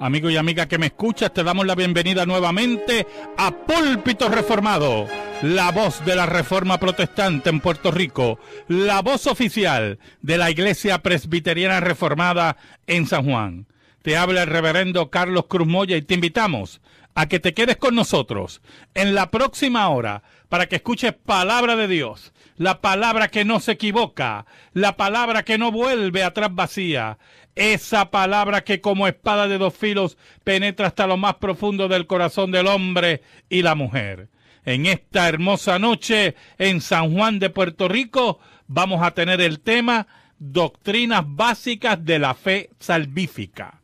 Amigo y amiga que me escuchas, te damos la bienvenida nuevamente a Púlpito Reformado, la voz de la Reforma Protestante en Puerto Rico, la voz oficial de la Iglesia Presbiteriana Reformada en San Juan. Te habla el reverendo Carlos Cruz Moya y te invitamos a que te quedes con nosotros en la próxima hora para que escuches palabra de Dios la palabra que no se equivoca, la palabra que no vuelve atrás vacía, esa palabra que como espada de dos filos penetra hasta lo más profundo del corazón del hombre y la mujer. En esta hermosa noche en San Juan de Puerto Rico vamos a tener el tema Doctrinas básicas de la fe salvífica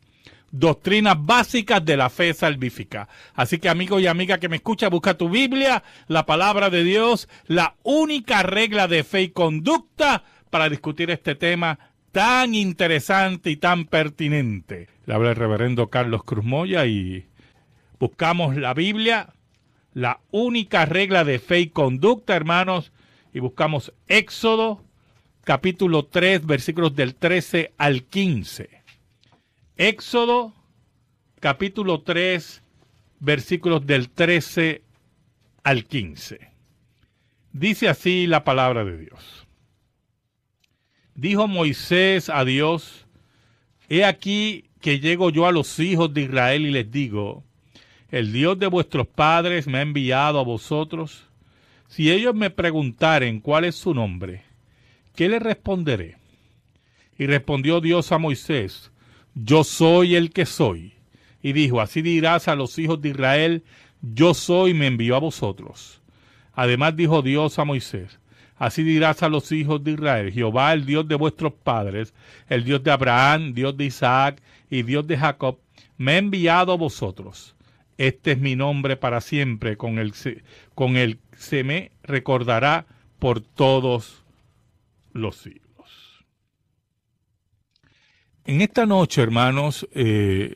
doctrinas básicas de la fe salvífica. Así que amigo y amiga que me escucha, busca tu Biblia, la palabra de Dios, la única regla de fe y conducta para discutir este tema tan interesante y tan pertinente. Le habla el reverendo Carlos Cruz Moya y buscamos la Biblia, la única regla de fe y conducta, hermanos, y buscamos Éxodo capítulo 3, versículos del 13 al 15. Éxodo capítulo 3, versículos del 13 al 15. Dice así la palabra de Dios. Dijo Moisés a Dios, He aquí que llego yo a los hijos de Israel y les digo, El Dios de vuestros padres me ha enviado a vosotros. Si ellos me preguntaren cuál es su nombre, ¿qué les responderé? Y respondió Dios a Moisés, yo soy el que soy. Y dijo, así dirás a los hijos de Israel, yo soy, me envió a vosotros. Además dijo Dios a Moisés, así dirás a los hijos de Israel, Jehová el Dios de vuestros padres, el Dios de Abraham, Dios de Isaac y Dios de Jacob, me ha enviado a vosotros. Este es mi nombre para siempre, con el, con se me recordará por todos los siglos. En esta noche, hermanos, eh,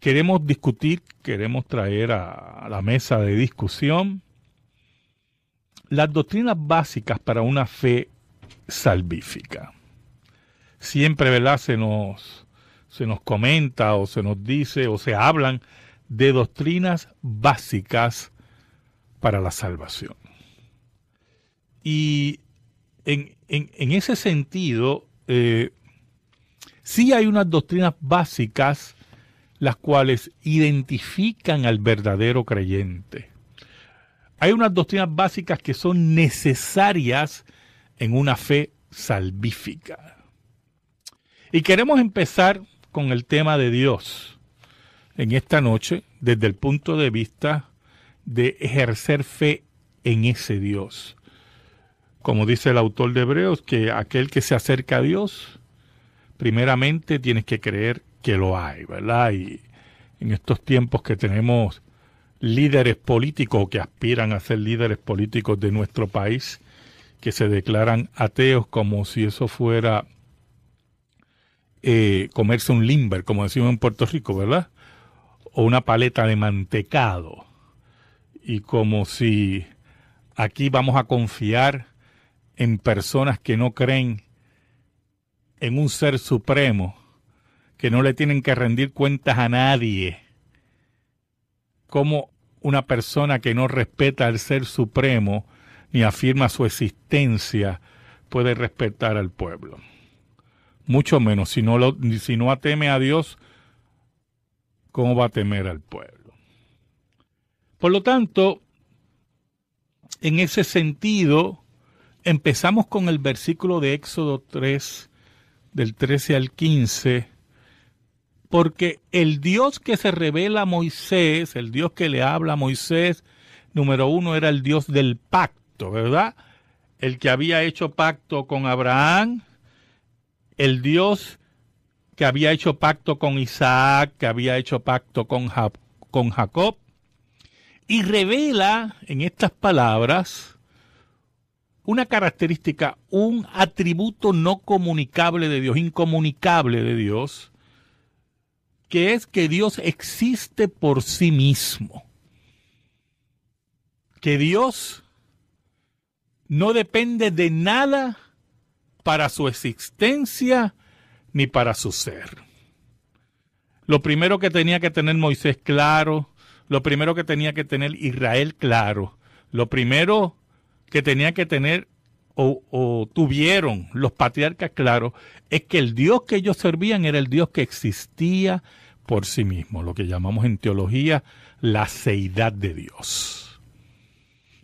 queremos discutir, queremos traer a, la mesa de discusión las doctrinas básicas para una fe salvífica. Siempre, ¿verdad? Se nos, se nos comenta o se nos dice o se hablan de doctrinas básicas para la salvación. Y en, ese sentido, eh, sí hay unas doctrinas básicas las cuales identifican al verdadero creyente. Hay unas doctrinas básicas que son necesarias en una fe salvífica. Y queremos empezar con el tema de Dios en esta noche desde el punto de vista de ejercer fe en ese Dios. Como dice el autor de Hebreos, que aquel que se acerca a Dios primeramente tienes que creer que lo hay, ¿verdad? Y en estos tiempos que tenemos líderes políticos que aspiran a ser líderes políticos de nuestro país, que se declaran ateos como si eso fuera eh, comerse un limber, como decimos en Puerto Rico, ¿verdad? O una paleta de mantecado. Y como si aquí vamos a confiar en personas que no creen en un ser supremo que no le tienen que rendir cuentas a nadie. Como una persona que no respeta al ser supremo ni afirma su existencia puede respetar al pueblo. Mucho menos si no, lo, si no ateme a Dios, ¿cómo va a temer al pueblo? Por lo tanto, en ese sentido, empezamos con el versículo de Éxodo 3, del 13 al 15, porque el Dios que se revela a Moisés, el Dios que le habla a Moisés, número uno era el Dios del pacto, ¿verdad? El que había hecho pacto con Abraham, el Dios que había hecho pacto con Isaac, que había hecho pacto con, con Jacob, y revela en estas palabras una característica, un atributo no comunicable de Dios, incomunicable de Dios, que es que Dios existe por sí mismo. Que Dios no depende de nada para su existencia ni para su ser. Lo primero que tenía que tener Moisés claro, lo primero que tenía que tener Israel claro, lo primero que tenía que tener o, tuvieron los patriarcas claro, es que el Dios que ellos servían era el Dios que existía por sí mismo, lo que llamamos en teología la seidad de Dios.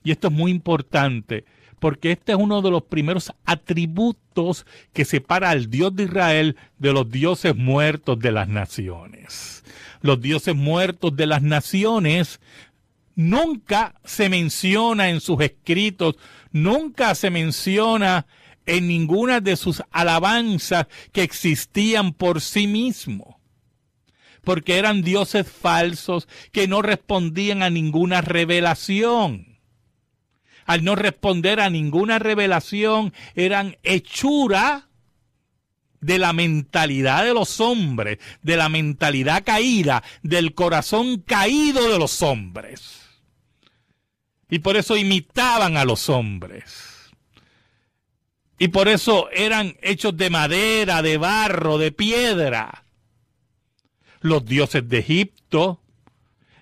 Y esto es muy importante porque este es uno de los primeros atributos que separa al Dios de Israel de los dioses muertos de las naciones. Los dioses muertos de las naciones nunca se menciona en sus escritos, nunca se menciona en ninguna de sus alabanzas que existían por sí mismo, porque eran dioses falsos que no respondían a ninguna revelación. Al no responder a ninguna revelación, eran hechura de la mentalidad de los hombres, de la mentalidad caída, del corazón caído de los hombres. Y por eso imitaban a los hombres. Y por eso eran hechos de madera, de barro, de piedra. Los dioses de Egipto,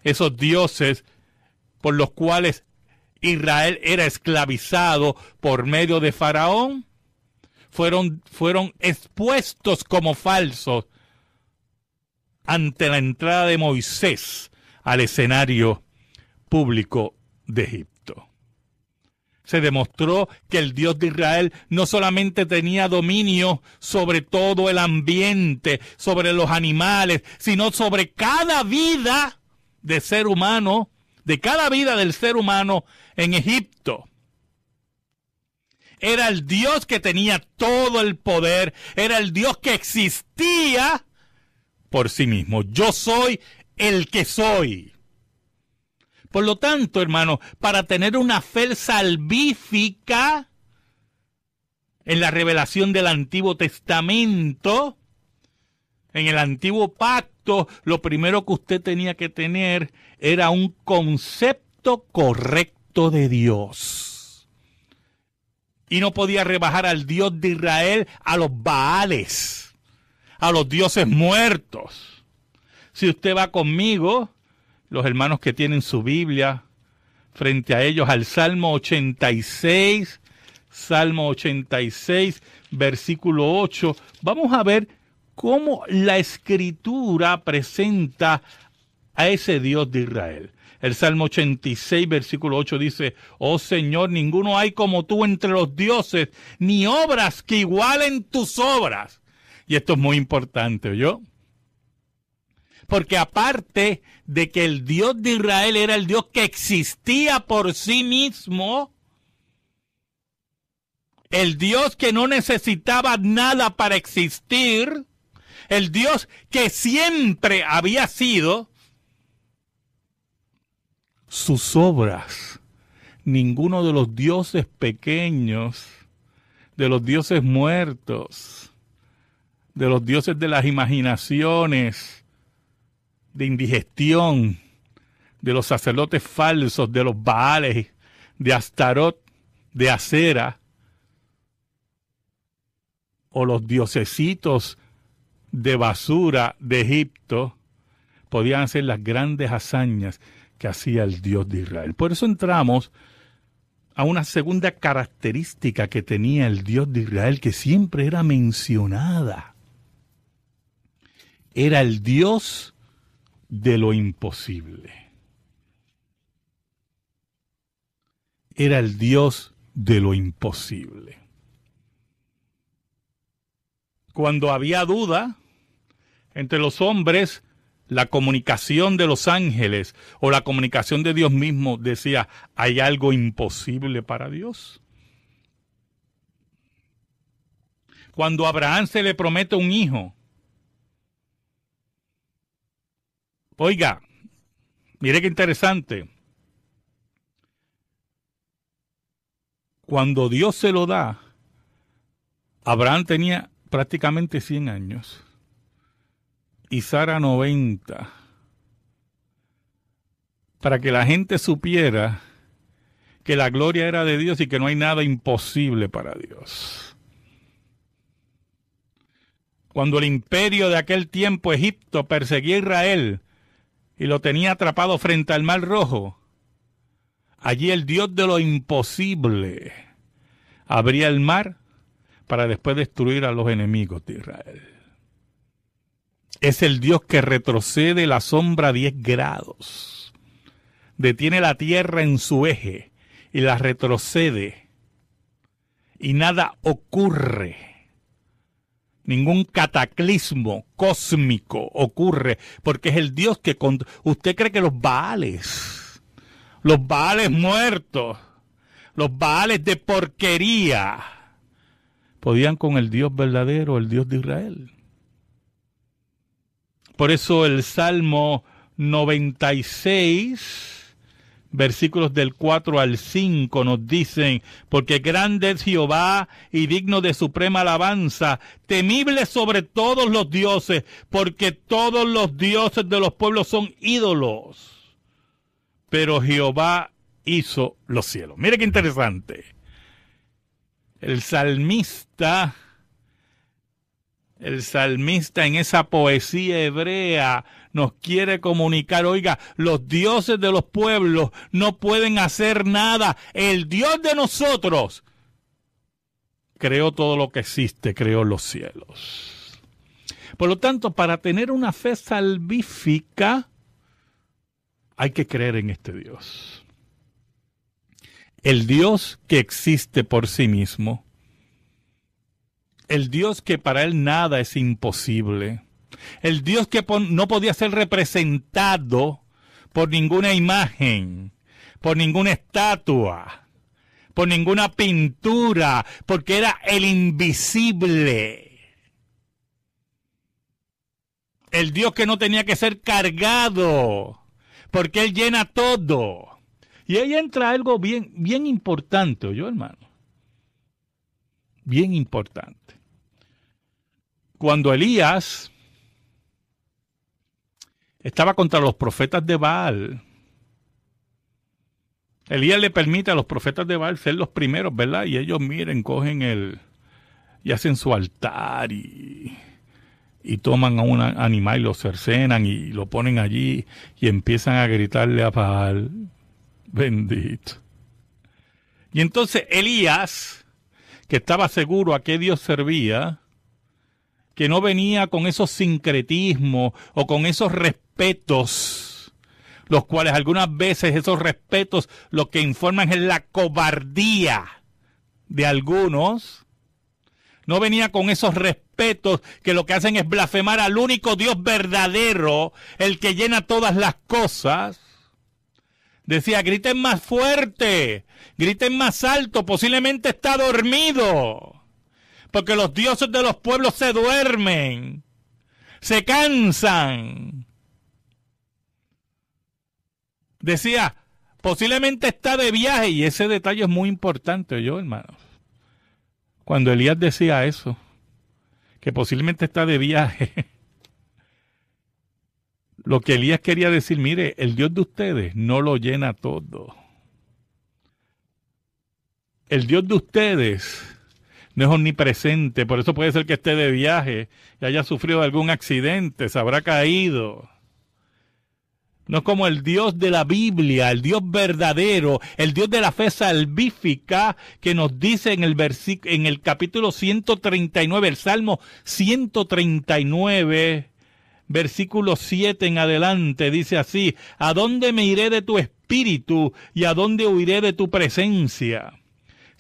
esos dioses por los cuales Israel era esclavizado por medio de Faraón, fueron, fueron expuestos como falsos ante la entrada de Moisés al escenario público de Egipto. Se demostró que el Dios de Israel no solamente tenía dominio sobre todo el ambiente, sobre los animales, sino sobre cada vida de ser humano, de cada vida del ser humano en Egipto era el Dios que tenía todo el poder, era el Dios que existía por sí mismo. Yo soy el que soy. Por lo tanto, hermano, para tener una fe salvífica en la revelación del Antiguo Testamento, en el Antiguo Pacto, lo primero que usted tenía que tener era un concepto correcto de Dios. Y no podía rebajar al Dios de Israel a los Baales, a los dioses muertos. Si usted va conmigo, los hermanos que tienen su Biblia frente a ellos al Salmo 86, Salmo 86, versículo 8. Vamos a ver cómo la escritura presenta a ese Dios de Israel. El Salmo 86, versículo 8 dice, Oh Señor, ninguno hay como tú entre los dioses, ni obras que igualen tus obras. Y esto es muy importante, ¿oyó? porque aparte de que el Dios de Israel era el Dios que existía por sí mismo, el Dios que no necesitaba nada para existir, el Dios que siempre había sido, sus obras, ninguno de los dioses pequeños, de los dioses muertos, de los dioses de las imaginaciones, de indigestión, de los sacerdotes falsos, de los baales, de Astarot, de Acera, o los diocesitos de basura de Egipto, podían hacer las grandes hazañas que hacía el Dios de Israel. Por eso entramos a una segunda característica que tenía el Dios de Israel, que siempre era mencionada. Era el Dios de lo imposible. Era el Dios de lo imposible. Cuando había duda entre los hombres, la comunicación de los ángeles o la comunicación de Dios mismo decía, ¿hay algo imposible para Dios? Cuando a Abraham se le promete un hijo, Oiga, mire qué interesante. Cuando Dios se lo da, Abraham tenía prácticamente 100 años y Sara 90. Para que la gente supiera que la gloria era de Dios y que no hay nada imposible para Dios. Cuando el imperio de aquel tiempo, Egipto, perseguía a Israel, y lo tenía atrapado frente al mar rojo, allí el Dios de lo imposible abría el mar para después destruir a los enemigos de Israel. Es el Dios que retrocede la sombra 10 grados, detiene la tierra en su eje y la retrocede y nada ocurre ningún cataclismo cósmico ocurre, porque es el Dios que... Usted cree que los Baales, los Baales muertos, los Baales de porquería, podían con el Dios verdadero, el Dios de Israel. Por eso el Salmo 96 versículos del 4 al 5 nos dicen, porque grande es Jehová y digno de suprema alabanza, temible sobre todos los dioses, porque todos los dioses de los pueblos son ídolos. Pero Jehová hizo los cielos. Mire qué interesante. El salmista el salmista en esa poesía hebrea nos quiere comunicar, oiga, los dioses de los pueblos no pueden hacer nada. El Dios de nosotros creó todo lo que existe, creó los cielos. Por lo tanto, para tener una fe salvífica, hay que creer en este Dios. El Dios que existe por sí mismo el Dios que para él nada es imposible, el Dios que no podía ser representado por ninguna imagen, por ninguna estatua, por ninguna pintura, porque era el invisible. El Dios que no tenía que ser cargado, porque Él llena todo. Y ahí entra algo bien, bien importante, yo hermano. Bien importante cuando Elías estaba contra los profetas de Baal, Elías le permite a los profetas de Baal ser los primeros, ¿verdad? Y ellos miren, cogen el y hacen su altar y, y toman a un animal y lo cercenan y lo ponen allí y empiezan a gritarle a Baal, bendito. Y entonces Elías, que estaba seguro a qué Dios servía, que no venía con esos sincretismos o con esos respetos, los cuales algunas veces esos respetos lo que informan es la cobardía de algunos. No venía con esos respetos que lo que hacen es blasfemar al único Dios verdadero, el que llena todas las cosas. Decía, griten más fuerte, griten más alto, posiblemente está dormido porque los dioses de los pueblos se duermen, se cansan. Decía, posiblemente está de viaje y ese detalle es muy importante, yo hermanos? Cuando Elías decía eso, que posiblemente está de viaje, lo que Elías quería decir, mire, el Dios de ustedes no lo llena todo. El Dios de ustedes no es omnipresente, por eso puede ser que esté de viaje y haya sufrido algún accidente, se habrá caído. No es como el Dios de la Biblia, el Dios verdadero, el Dios de la fe salvífica que nos dice en el, en el capítulo 139, el Salmo 139, versículo 7 en adelante, dice así, ¿a dónde me iré de tu espíritu y a dónde huiré de tu presencia?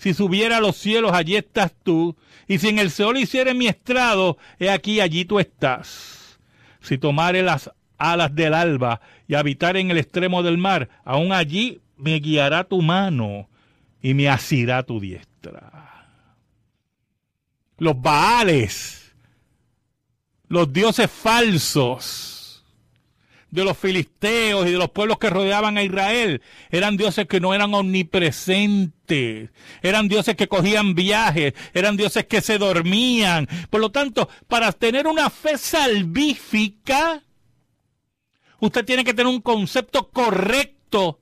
Si subiera a los cielos, allí estás tú. Y si en el sol hiciere mi estrado, he aquí, allí tú estás. Si tomare las alas del alba y habitar en el extremo del mar, aún allí me guiará tu mano y me asirá tu diestra. Los baales, los dioses falsos, de los filisteos y de los pueblos que rodeaban a Israel. Eran dioses que no eran omnipresentes. Eran dioses que cogían viajes. Eran dioses que se dormían. Por lo tanto, para tener una fe salvífica, usted tiene que tener un concepto correcto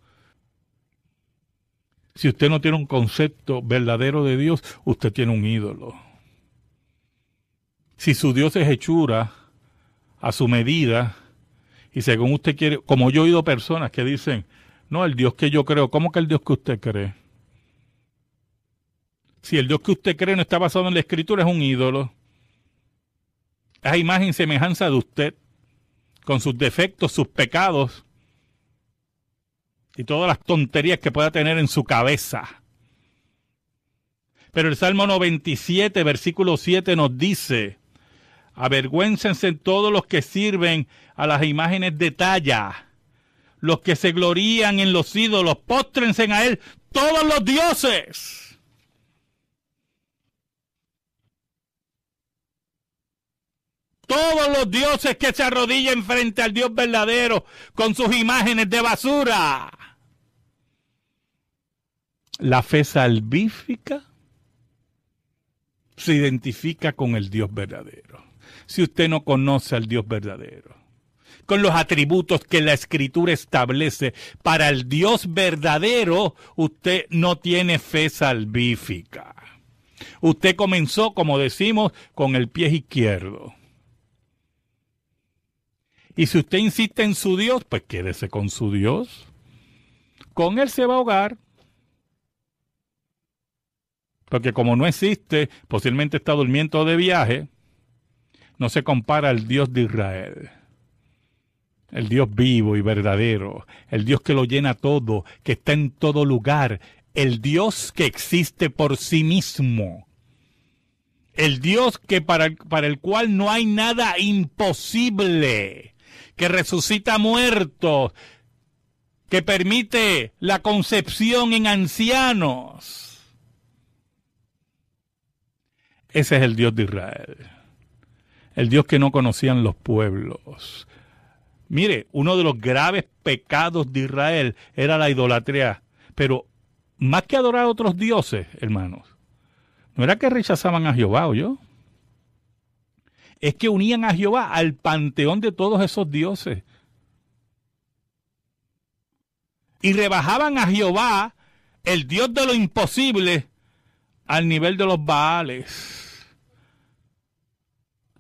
si usted no tiene un concepto verdadero de Dios, usted tiene un ídolo. Si su Dios es hechura a su medida, y según usted quiere, como yo he oído personas que dicen, no, el Dios que yo creo, ¿cómo que el Dios que usted cree? Si el Dios que usted cree no está basado en la escritura, es un ídolo. Es imagen y semejanza de usted, con sus defectos, sus pecados y todas las tonterías que pueda tener en su cabeza. Pero el Salmo 97, versículo 7 nos dice, Avergüéncense todos los que sirven a las imágenes de talla, los que se glorían en los ídolos, póstrense a él todos los dioses. Todos los dioses que se arrodillan frente al Dios verdadero con sus imágenes de basura. La fe salvífica se identifica con el Dios verdadero si usted no conoce al Dios verdadero? Con los atributos que la escritura establece para el Dios verdadero, usted no tiene fe salvífica. Usted comenzó, como decimos, con el pie izquierdo. Y si usted insiste en su Dios, pues quédese con su Dios. Con él se va a ahogar. Porque como no existe, posiblemente está durmiendo de viaje no se compara al Dios de Israel. El Dios vivo y verdadero, el Dios que lo llena todo, que está en todo lugar, el Dios que existe por sí mismo, el Dios que para, para el cual no hay nada imposible, que resucita muertos, que permite la concepción en ancianos. Ese es el Dios de Israel el Dios que no conocían los pueblos. Mire, uno de los graves pecados de Israel era la idolatría, pero más que adorar a otros dioses, hermanos, no era que rechazaban a Jehová o yo. Es que unían a Jehová al panteón de todos esos dioses. Y rebajaban a Jehová, el Dios de lo imposible, al nivel de los Baales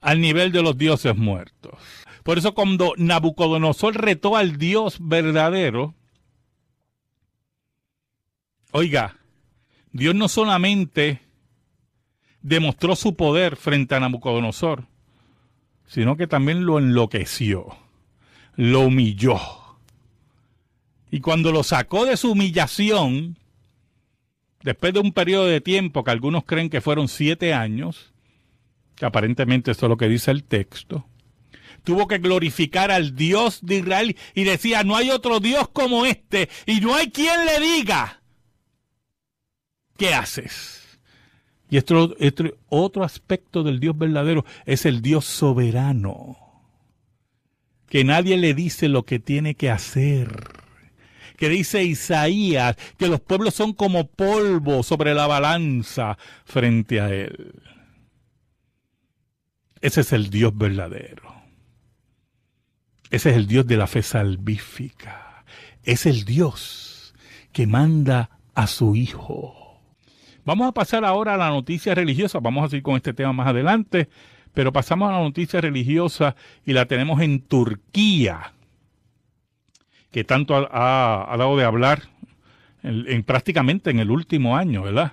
al nivel de los dioses muertos. Por eso cuando Nabucodonosor retó al Dios verdadero, oiga, Dios no solamente demostró su poder frente a Nabucodonosor, sino que también lo enloqueció, lo humilló. Y cuando lo sacó de su humillación, después de un periodo de tiempo que algunos creen que fueron siete años, aparentemente eso es lo que dice el texto, tuvo que glorificar al Dios de Israel y decía, no hay otro Dios como este y no hay quien le diga, ¿qué haces? Y esto, otro aspecto del Dios verdadero es el Dios soberano, que nadie le dice lo que tiene que hacer que dice Isaías, que los pueblos son como polvo sobre la balanza frente a él. Ese es el Dios verdadero. Ese es el Dios de la fe salvífica. Es el Dios que manda a su Hijo. Vamos a pasar ahora a la noticia religiosa. Vamos a seguir con este tema más adelante. Pero pasamos a la noticia religiosa y la tenemos en Turquía, que tanto ha, dado de hablar prácticamente en el último año, ¿verdad?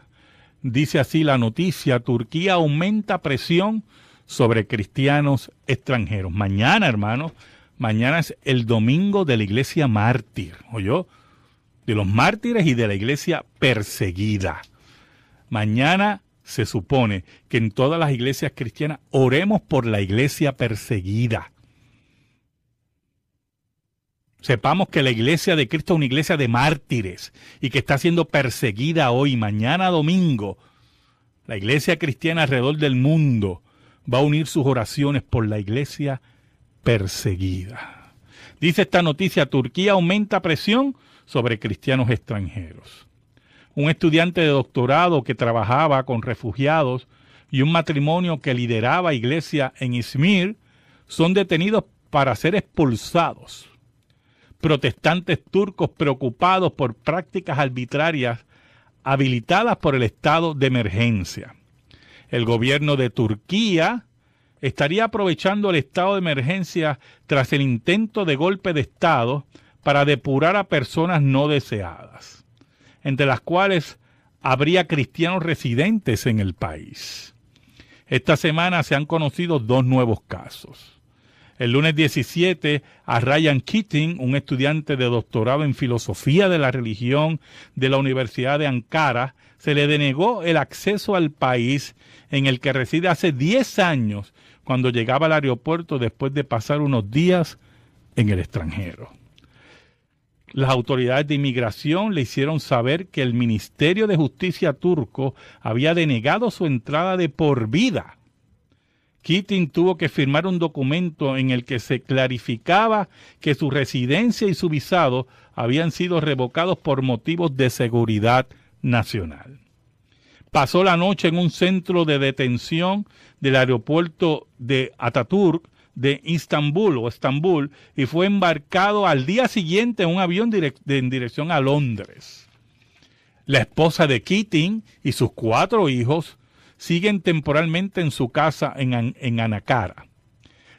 Dice así la noticia, Turquía aumenta presión sobre cristianos extranjeros. Mañana, hermanos... mañana es el domingo de la iglesia mártir, yo De los mártires y de la iglesia perseguida. Mañana se supone que en todas las iglesias cristianas oremos por la iglesia perseguida. Sepamos que la iglesia de Cristo es una iglesia de mártires y que está siendo perseguida hoy, mañana domingo. La iglesia cristiana alrededor del mundo va a unir sus oraciones por la iglesia perseguida. Dice esta noticia, Turquía aumenta presión sobre cristianos extranjeros. Un estudiante de doctorado que trabajaba con refugiados y un matrimonio que lideraba iglesia en Izmir son detenidos para ser expulsados. Protestantes turcos preocupados por prácticas arbitrarias habilitadas por el estado de emergencia el gobierno de Turquía estaría aprovechando el estado de emergencia tras el intento de golpe de Estado para depurar a personas no deseadas, entre las cuales habría cristianos residentes en el país. Esta semana se han conocido dos nuevos casos. El lunes 17, a Ryan Keating, un estudiante de doctorado en filosofía de la religión de la Universidad de Ankara, se le denegó el acceso al país en el que reside hace 10 años cuando llegaba al aeropuerto después de pasar unos días en el extranjero. Las autoridades de inmigración le hicieron saber que el Ministerio de Justicia turco había denegado su entrada de por vida. Keating tuvo que firmar un documento en el que se clarificaba que su residencia y su visado habían sido revocados por motivos de seguridad nacional pasó la noche en un centro de detención del aeropuerto de Ataturk de Istambul o Estambul y fue embarcado al día siguiente en un avión en dirección a Londres. La esposa de Keating y sus cuatro hijos siguen temporalmente en su casa en, Anakara.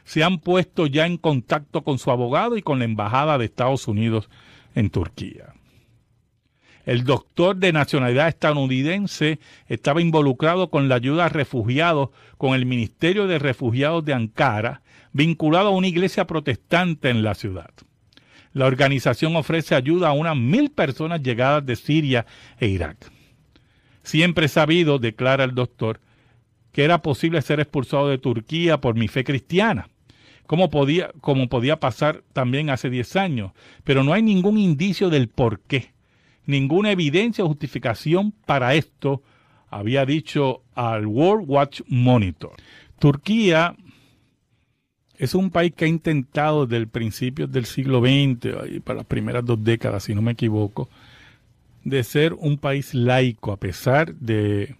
Se han puesto ya en contacto con su abogado y con la Embajada de Estados Unidos en Turquía. El doctor de nacionalidad estadounidense estaba involucrado con la ayuda a refugiados con el Ministerio de Refugiados de Ankara, vinculado a una iglesia protestante en la ciudad. La organización ofrece ayuda a unas mil personas llegadas de Siria e Irak. Siempre he sabido, declara el doctor, que era posible ser expulsado de Turquía por mi fe cristiana, como podía, como podía pasar también hace 10 años, pero no hay ningún indicio del por qué ninguna evidencia o justificación para esto, había dicho al World Watch Monitor. Turquía es un país que ha intentado desde el principio del siglo XX, para las primeras dos décadas, si no me equivoco, de ser un país laico, a pesar de,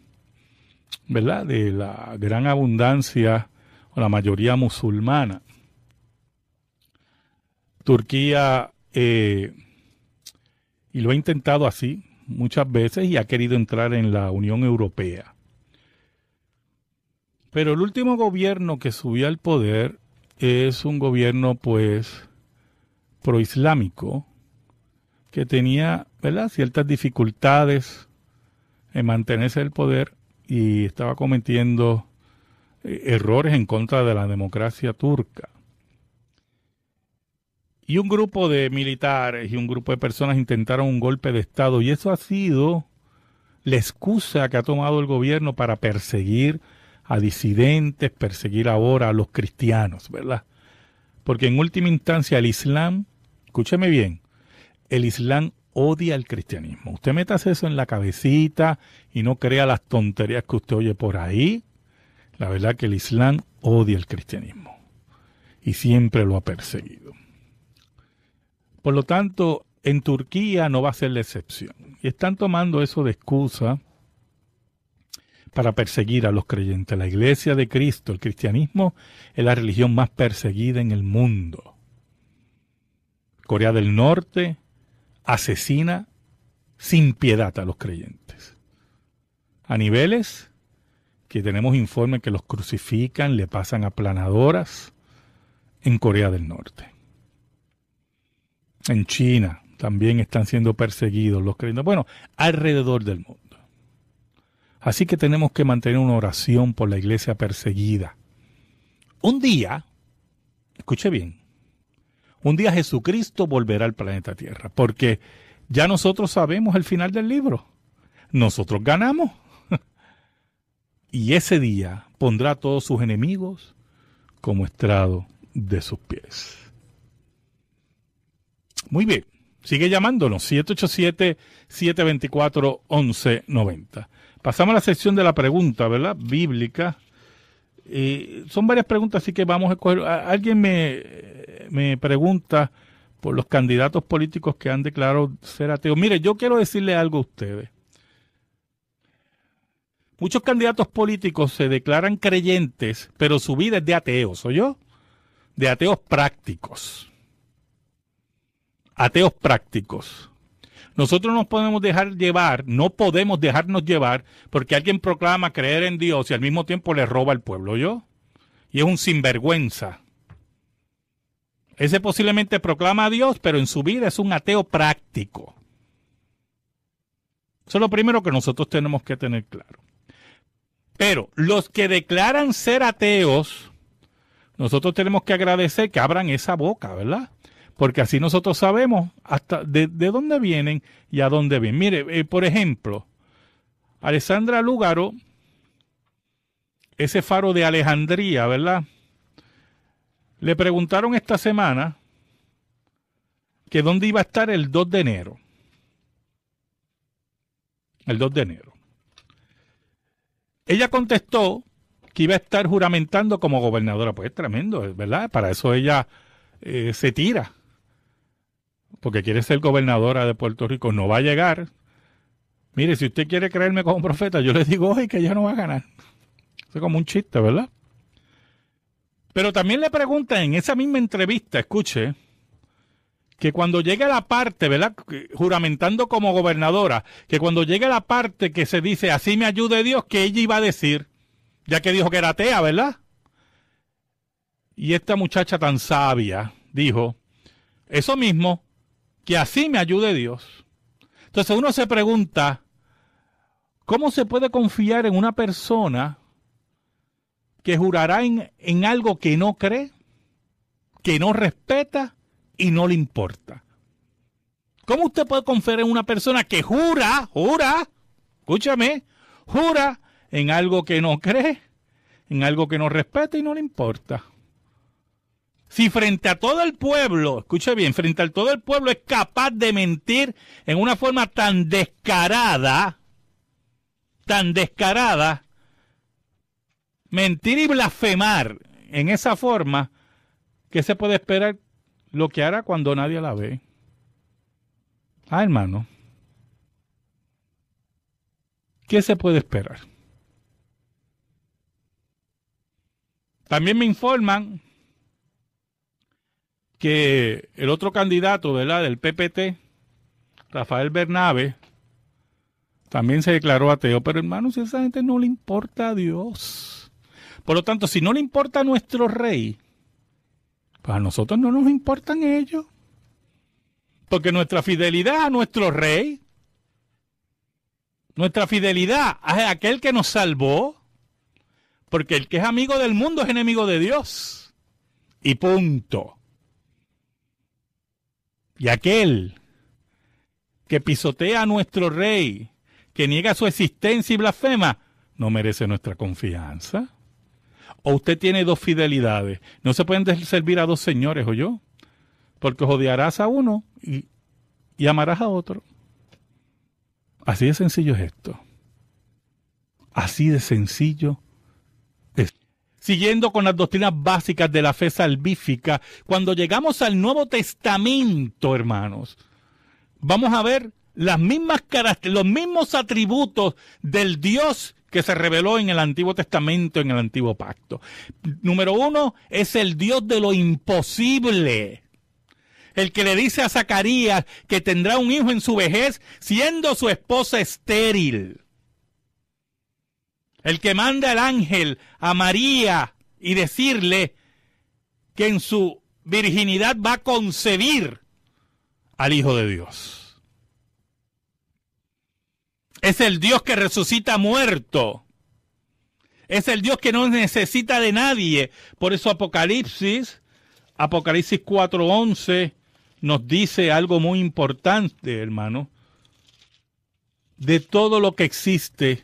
¿verdad? de la gran abundancia o la mayoría musulmana. Turquía eh, y lo ha intentado así muchas veces y ha querido entrar en la Unión Europea. Pero el último gobierno que subió al poder es un gobierno pues proislámico que tenía ciertas dificultades en mantenerse el poder y estaba cometiendo eh, errores en contra de la democracia turca. Y un grupo de militares y un grupo de personas intentaron un golpe de Estado y eso ha sido la excusa que ha tomado el gobierno para perseguir a disidentes, perseguir ahora a los cristianos, ¿verdad? Porque en última instancia el Islam, escúcheme bien, el Islam odia al cristianismo. Usted metas eso en la cabecita y no crea las tonterías que usted oye por ahí. La verdad que el Islam odia el cristianismo y siempre lo ha perseguido. Por lo tanto, en Turquía no va a ser la excepción. Y están tomando eso de excusa para perseguir a los creyentes. La iglesia de Cristo, el cristianismo, es la religión más perseguida en el mundo. Corea del Norte asesina sin piedad a los creyentes. A niveles que tenemos informes que los crucifican, le pasan aplanadoras en Corea del Norte en China también están siendo perseguidos los creyentes, bueno, alrededor del mundo. Así que tenemos que mantener una oración por la iglesia perseguida. Un día, escuche bien, un día Jesucristo volverá al planeta Tierra, porque ya nosotros sabemos el final del libro. Nosotros ganamos. Y ese día pondrá a todos sus enemigos como estrado de sus pies. Muy bien, sigue llamándonos 787-724-1190. Pasamos a la sección de la pregunta, ¿verdad? Bíblica. son varias preguntas, así que vamos a escoger. Alguien me, pregunta por los candidatos políticos que han declarado ser ateos. Mire, yo quiero decirle algo a ustedes. Muchos candidatos políticos se declaran creyentes, pero su vida es de ateos, yo, De ateos prácticos ateos prácticos. Nosotros nos podemos dejar llevar, no podemos dejarnos llevar porque alguien proclama creer en Dios y al mismo tiempo le roba al pueblo, ¿yo? Y es un sinvergüenza. Ese posiblemente proclama a Dios, pero en su vida es un ateo práctico. Eso es lo primero que nosotros tenemos que tener claro. Pero los que declaran ser ateos, nosotros tenemos que agradecer que abran esa boca, ¿verdad? porque así nosotros sabemos hasta de, dónde vienen y a dónde vienen. Mire, eh, por ejemplo, Alessandra Lugaro, ese faro de Alejandría, ¿verdad? Le preguntaron esta semana que dónde iba a estar el 2 de enero. El 2 de enero. Ella contestó que iba a estar juramentando como gobernadora. Pues tremendo, ¿verdad? Para eso ella eh, se tira porque quiere ser gobernadora de Puerto Rico, no va a llegar. Mire, si usted quiere creerme como profeta, yo le digo hoy que ella no va a ganar. Eso es como un chiste, ¿verdad? Pero también le preguntan en esa misma entrevista, escuche, que cuando a la parte, ¿verdad? Juramentando como gobernadora, que cuando a la parte que se dice, así me ayude Dios, que ella iba a decir, ya que dijo que era atea, ¿verdad? Y esta muchacha tan sabia dijo, eso mismo, que así me ayude Dios. Entonces uno se pregunta, ¿cómo se puede confiar en una persona que jurará en, algo que no cree, que no respeta y no le importa? ¿Cómo usted puede confiar en una persona que jura, jura, escúchame, jura en algo que no cree, en algo que no respeta y no le importa? si frente a todo el pueblo, escuche bien, frente a todo el pueblo es capaz de mentir en una forma tan descarada, tan descarada, mentir y blasfemar en esa forma, ¿qué se puede esperar lo que hará cuando nadie la ve? Ah, hermano, ¿qué se puede esperar? También me informan que el otro candidato, ¿verdad? Del PPT, Rafael Bernabe, también se declaró ateo. Pero hermano, a esa gente no le importa a Dios. Por lo tanto, si no le importa a nuestro rey, pues a nosotros no nos importan ellos. Porque nuestra fidelidad a nuestro rey, nuestra fidelidad a aquel que nos salvó, porque el que es amigo del mundo es enemigo de Dios. Y punto. Y aquel que pisotea a nuestro rey, que niega su existencia y blasfema, no merece nuestra confianza. O usted tiene dos fidelidades. No se pueden servir a dos señores, o yo. Porque odiarás a uno y, y amarás a otro. Así de sencillo es esto. Así de sencillo siguiendo con las doctrinas básicas de la fe salvífica, cuando llegamos al Nuevo Testamento, hermanos, vamos a ver las mismas los mismos atributos del Dios que se reveló en el Antiguo Testamento, en el Antiguo Pacto. Número uno, es el Dios de lo imposible. El que le dice a Zacarías que tendrá un hijo en su vejez, siendo su esposa estéril el que manda al ángel a María y decirle que en su virginidad va a concebir al Hijo de Dios. Es el Dios que resucita muerto. Es el Dios que no necesita de nadie. Por eso Apocalipsis, Apocalipsis 4:11, nos dice algo muy importante, hermano. De todo lo que existe,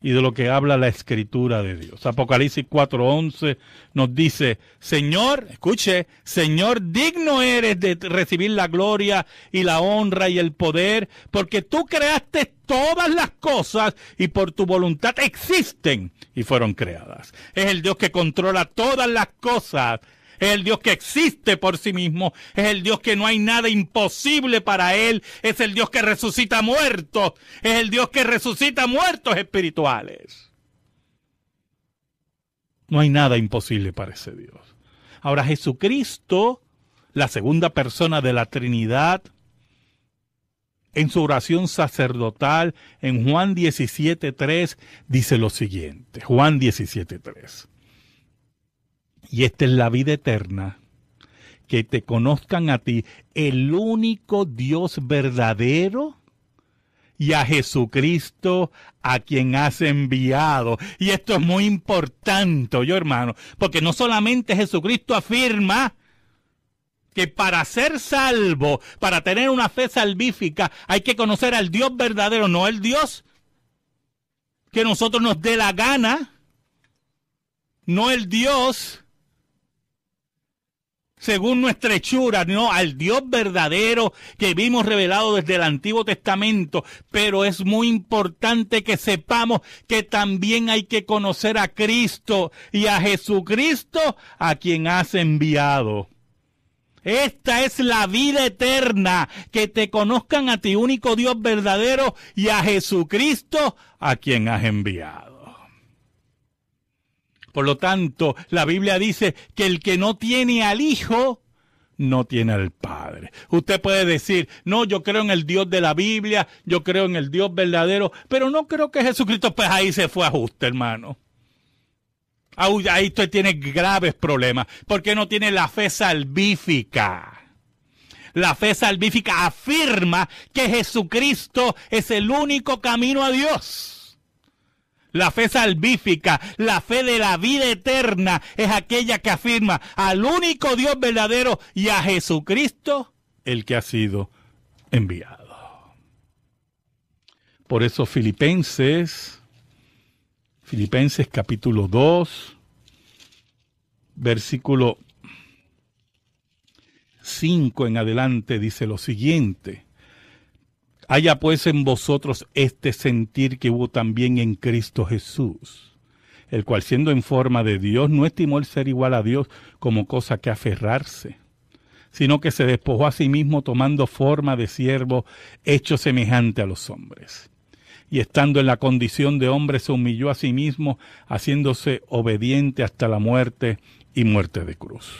y de lo que habla la escritura de Dios. Apocalipsis 4:11 nos dice, Señor, escuche, Señor, digno eres de recibir la gloria y la honra y el poder, porque tú creaste todas las cosas y por tu voluntad existen y fueron creadas. Es el Dios que controla todas las cosas es el Dios que existe por sí mismo, es el Dios que no hay nada imposible para Él, es el Dios que resucita muertos, es el Dios que resucita muertos espirituales. No hay nada imposible para ese Dios. Ahora Jesucristo, la segunda persona de la Trinidad, en su oración sacerdotal en Juan 17.3 dice lo siguiente, Juan 17.3. Y esta es la vida eterna, que te conozcan a ti, el único Dios verdadero, y a Jesucristo a quien has enviado. Y esto es muy importante, yo hermano, porque no solamente Jesucristo afirma que para ser salvo, para tener una fe salvífica, hay que conocer al Dios verdadero, no el Dios que nosotros nos dé la gana, no el Dios según nuestra hechura, no al Dios verdadero que vimos revelado desde el Antiguo Testamento. Pero es muy importante que sepamos que también hay que conocer a Cristo y a Jesucristo a quien has enviado. Esta es la vida eterna, que te conozcan a ti único Dios verdadero y a Jesucristo a quien has enviado. Por lo tanto, la Biblia dice que el que no tiene al Hijo, no tiene al Padre. Usted puede decir, no, yo creo en el Dios de la Biblia, yo creo en el Dios verdadero, pero no creo que Jesucristo, pues ahí se fue a ajuste, hermano. Ahí usted tiene graves problemas, porque no tiene la fe salvífica. La fe salvífica afirma que Jesucristo es el único camino a Dios la fe salvífica, la fe de la vida eterna es aquella que afirma al único Dios verdadero y a Jesucristo, el que ha sido enviado. Por eso Filipenses, Filipenses capítulo 2, versículo 5 en adelante dice lo siguiente. Haya pues en vosotros este sentir que hubo también en Cristo Jesús, el cual siendo en forma de Dios no estimó el ser igual a Dios como cosa que aferrarse, sino que se despojó a sí mismo tomando forma de siervo hecho semejante a los hombres. Y estando en la condición de hombre se humilló a sí mismo, haciéndose obediente hasta la muerte y muerte de cruz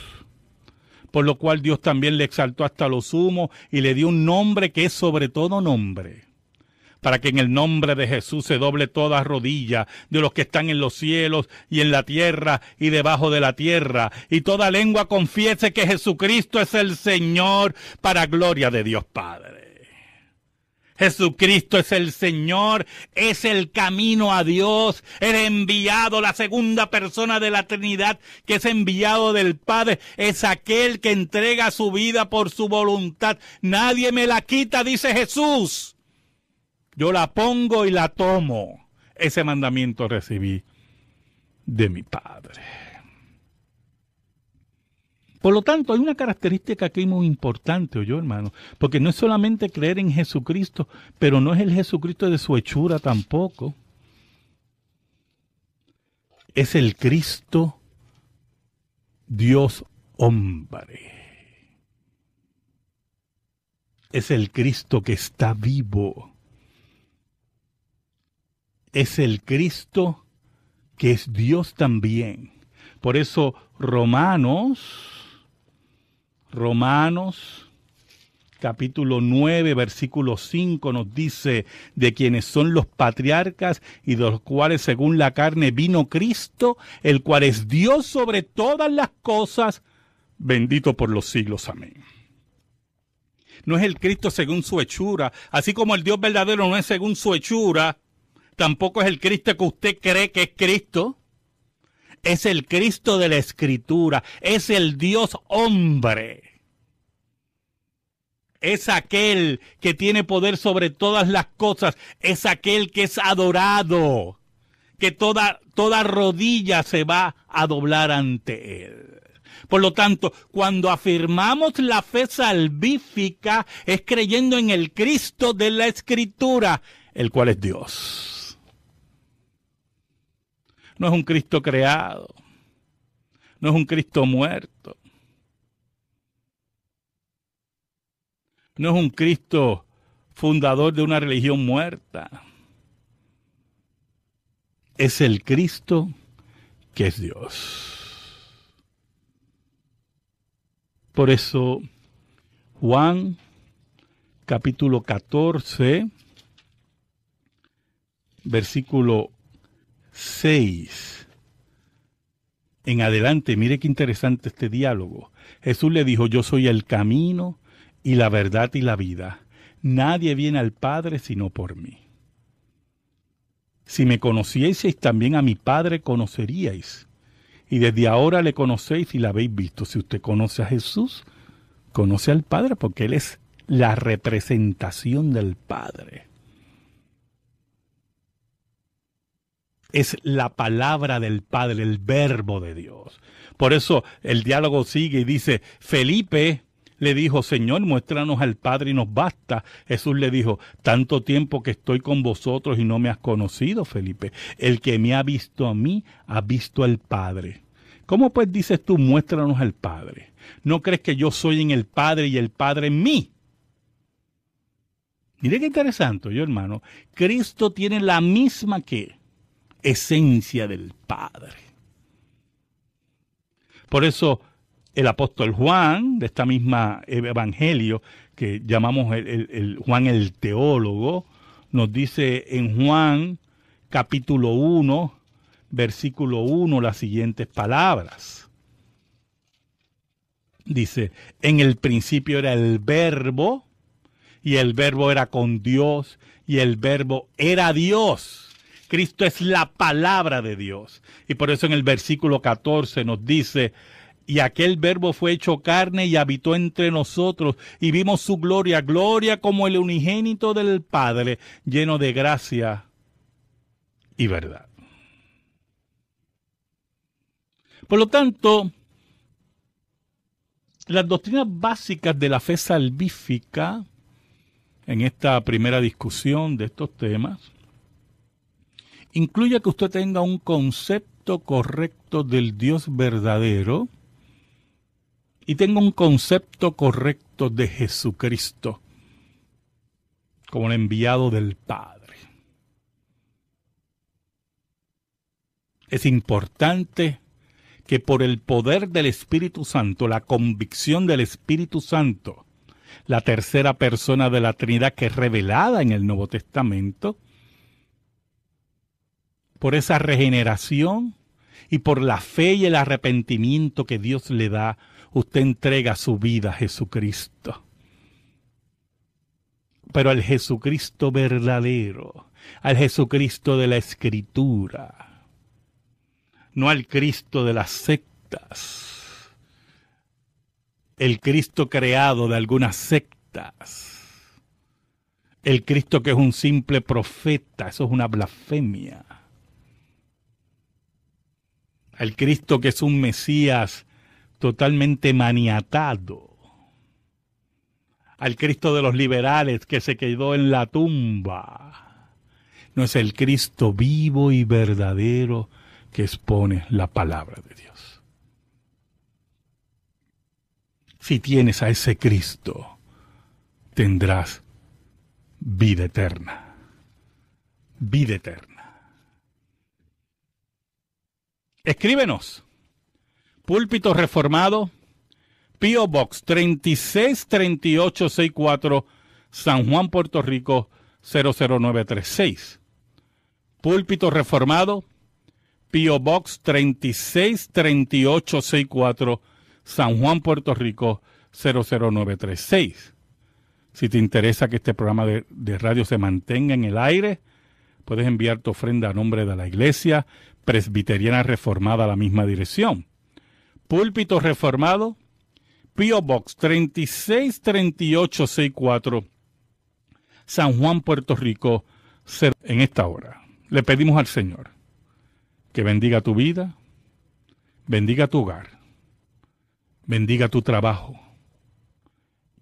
por lo cual Dios también le exaltó hasta lo sumo y le dio un nombre que es sobre todo nombre para que en el nombre de Jesús se doble toda rodilla de los que están en los cielos y en la tierra y debajo de la tierra, y toda lengua confiese que Jesucristo es el Señor para gloria de Dios Padre. Jesucristo es el Señor, es el camino a Dios, el enviado, la segunda persona de la Trinidad que es enviado del Padre, es aquel que entrega su vida por su voluntad. Nadie me la quita, dice Jesús. Yo la pongo y la tomo. Ese mandamiento recibí de mi Padre. Por lo tanto, hay una característica aquí muy importante, oye hermano, porque no es solamente creer en Jesucristo, pero no es el Jesucristo de su hechura tampoco. Es el Cristo Dios hombre. Es el Cristo que está vivo. Es el Cristo que es Dios también. Por eso Romanos Romanos capítulo 9, versículo 5 nos dice, de quienes son los patriarcas y de los cuales según la carne vino Cristo, el cual es Dios sobre todas las cosas, bendito por los siglos. Amén. No es el Cristo según su hechura, así como el Dios verdadero no es según su hechura, tampoco es el Cristo que usted cree que es Cristo es el Cristo de la Escritura, es el Dios hombre. Es aquel que tiene poder sobre todas las cosas, es aquel que es adorado, que toda, toda rodilla se va a doblar ante él. Por lo tanto, cuando afirmamos la fe salvífica, es creyendo en el Cristo de la Escritura, el cual es Dios. No es un Cristo creado. No es un Cristo muerto. No es un Cristo fundador de una religión muerta. Es el Cristo que es Dios. Por eso, Juan capítulo 14, versículo 6 en adelante, mire qué interesante este diálogo. Jesús le dijo, yo soy el camino y la verdad y la vida. Nadie viene al Padre sino por mí. Si me conocieseis, también a mi Padre conoceríais. Y desde ahora le conocéis y la habéis visto. Si usted conoce a Jesús, conoce al Padre porque Él es la representación del Padre. es la palabra del Padre, el verbo de Dios. Por eso el diálogo sigue y dice, Felipe le dijo, Señor, muéstranos al Padre y nos basta. Jesús le dijo, tanto tiempo que estoy con vosotros y no me has conocido, Felipe. El que me ha visto a mí, ha visto al Padre. ¿Cómo pues dices tú, muéstranos al Padre? ¿No crees que yo soy en el Padre y el Padre en mí? Mire qué interesante, yo hermano. Cristo tiene la misma que esencia del Padre. Por eso el apóstol Juan, de esta misma evangelio que llamamos el, Juan el teólogo, nos dice en Juan capítulo 1, versículo 1 las siguientes palabras. Dice, en el principio era el verbo, y el verbo era con Dios, y el verbo era Dios Cristo es la palabra de Dios. Y por eso en el versículo 14 nos dice, y aquel verbo fue hecho carne y habitó entre nosotros, y vimos su gloria, gloria como el unigénito del Padre, lleno de gracia y verdad. Por lo tanto, las doctrinas básicas de la fe salvífica, en esta primera discusión de estos temas, incluye que usted tenga un concepto correcto del Dios verdadero y tenga un concepto correcto de Jesucristo como el enviado del Padre. Es importante que por el poder del Espíritu Santo, la convicción del Espíritu Santo, la tercera persona de la Trinidad que es revelada en el Nuevo Testamento, por esa regeneración y por la fe y el arrepentimiento que Dios le da, usted entrega su vida a Jesucristo. Pero al Jesucristo verdadero, al Jesucristo de la Escritura, no al Cristo de las sectas, el Cristo creado de algunas sectas. El Cristo que es un simple profeta, eso es una blasfemia al Cristo que es un Mesías totalmente maniatado, al Cristo de los liberales que se quedó en la tumba. No es el Cristo vivo y verdadero que expone la palabra de Dios. Si tienes a ese Cristo, tendrás vida eterna. Vida eterna. escríbenos. Púlpito Reformado, P.O. Box 363864, San Juan, Puerto Rico 00936. Púlpito Reformado, P.O. Box 363864, San Juan, Puerto Rico 00936. Si te interesa que este programa de, de radio se mantenga en el aire, puedes enviar tu ofrenda a nombre de la iglesia, Presbiteriana Reformada a la misma dirección. Púlpito Reformado, P.O. Box 363864, San Juan, Puerto Rico, en esta hora. Le pedimos al Señor que bendiga tu vida, bendiga tu hogar, bendiga tu trabajo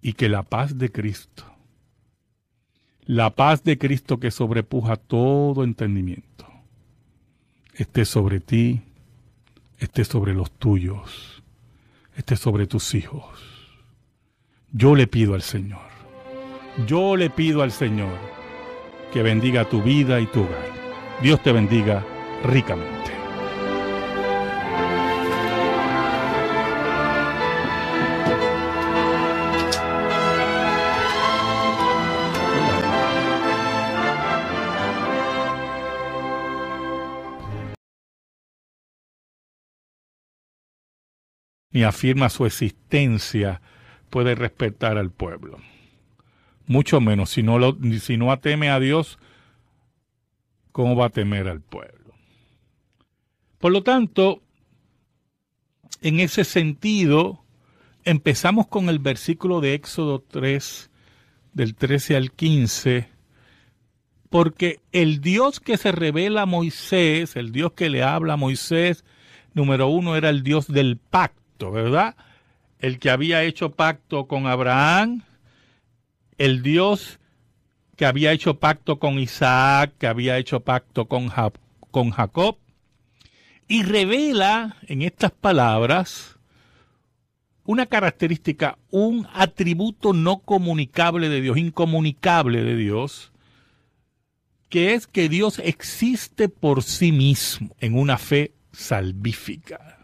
y que la paz de Cristo, la paz de Cristo que sobrepuja todo entendimiento, esté sobre ti, esté sobre los tuyos, esté sobre tus hijos. Yo le pido al Señor, yo le pido al Señor que bendiga tu vida y tu hogar. Dios te bendiga ricamente. ni afirma su existencia, puede respetar al pueblo. Mucho menos, si no, lo, si no ateme a Dios, ¿cómo va a temer al pueblo? Por lo tanto, en ese sentido, empezamos con el versículo de Éxodo 3, del 13 al 15, porque el Dios que se revela a Moisés, el Dios que le habla a Moisés, número uno, era el Dios del pacto ¿verdad? El que había hecho pacto con Abraham, el Dios que había hecho pacto con Isaac, que había hecho pacto con, con Jacob, y revela en estas palabras una característica, un atributo no comunicable de Dios, incomunicable de Dios, que es que Dios existe por sí mismo en una fe salvífica.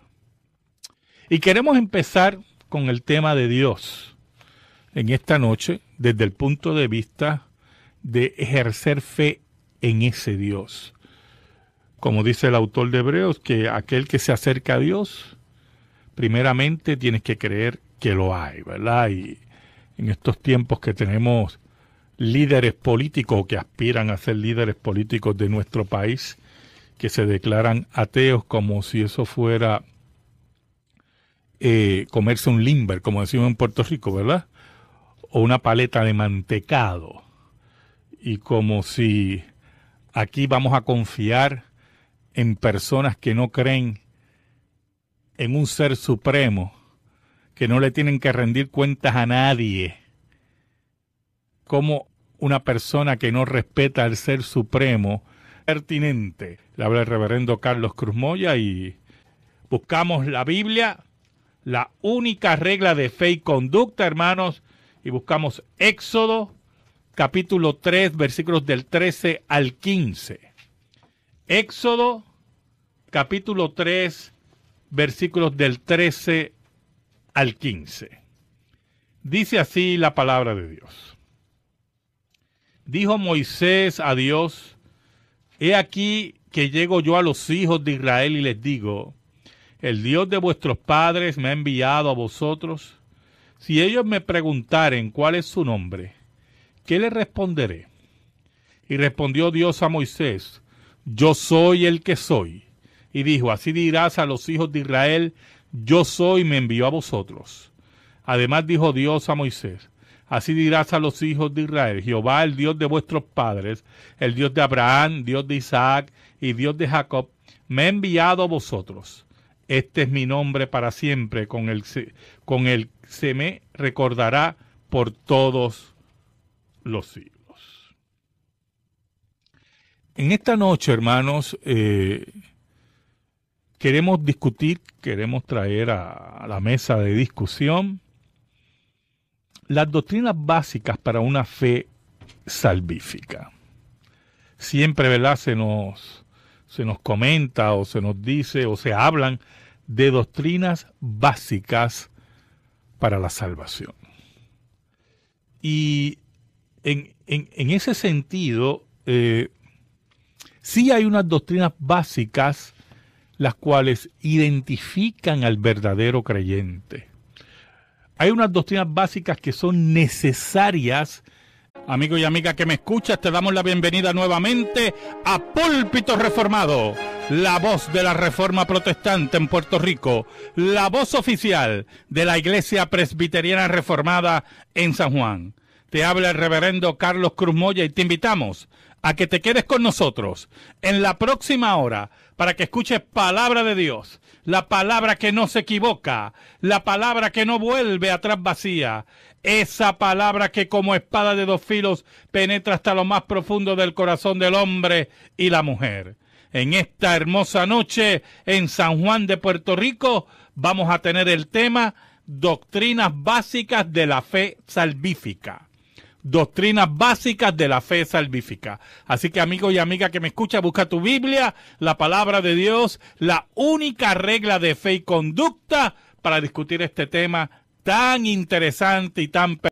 Y queremos empezar con el tema de Dios en esta noche desde el punto de vista de ejercer fe en ese Dios. Como dice el autor de Hebreos, que aquel que se acerca a Dios, primeramente tienes que creer que lo hay, ¿verdad? Y en estos tiempos que tenemos líderes políticos que aspiran a ser líderes políticos de nuestro país, que se declaran ateos como si eso fuera eh, comerse un limber, como decimos en Puerto Rico, ¿verdad? O una paleta de mantecado. Y como si aquí vamos a confiar en personas que no creen en un ser supremo, que no le tienen que rendir cuentas a nadie. Como una persona que no respeta al ser supremo, pertinente. Le habla el reverendo Carlos Cruz Moya y buscamos la Biblia la única regla de fe y conducta, hermanos, y buscamos Éxodo capítulo 3, versículos del 13 al 15. Éxodo capítulo 3, versículos del 13 al 15. Dice así la palabra de Dios. Dijo Moisés a Dios, He aquí que llego yo a los hijos de Israel y les digo, el Dios de vuestros padres me ha enviado a vosotros. Si ellos me preguntaren cuál es su nombre, ¿qué les responderé? Y respondió Dios a Moisés, Yo soy el que soy. Y dijo, Así dirás a los hijos de Israel, Yo soy me envió a vosotros. Además dijo Dios a Moisés, Así dirás a los hijos de Israel, Jehová el Dios de vuestros padres, el Dios de Abraham, Dios de Isaac y Dios de Jacob, me ha enviado a vosotros. Este es mi nombre para siempre, con el, con el se me recordará por todos los siglos. En esta noche, hermanos, eh, queremos discutir, queremos traer a, la mesa de discusión las doctrinas básicas para una fe salvífica. Siempre, velácenos se nos comenta o se nos dice o se hablan de doctrinas básicas para la salvación. Y en, ese sentido, eh, sí hay unas doctrinas básicas las cuales identifican al verdadero creyente. Hay unas doctrinas básicas que son necesarias Amigo y amiga que me escuchas, te damos la bienvenida nuevamente a Púlpito Reformado, la voz de la Reforma Protestante en Puerto Rico, la voz oficial de la Iglesia Presbiteriana Reformada en San Juan. Te habla el reverendo Carlos Cruz Moya y te invitamos a que te quedes con nosotros en la próxima hora para que escuches palabra de Dios la palabra que no se equivoca, la palabra que no vuelve atrás vacía, esa palabra que como espada de dos filos penetra hasta lo más profundo del corazón del hombre y la mujer. En esta hermosa noche en San Juan de Puerto Rico vamos a tener el tema Doctrinas básicas de la fe salvífica doctrinas básicas de la fe salvífica. Así que amigos y amiga que me escucha, busca tu Biblia, la palabra de Dios, la única regla de fe y conducta para discutir este tema tan interesante y tan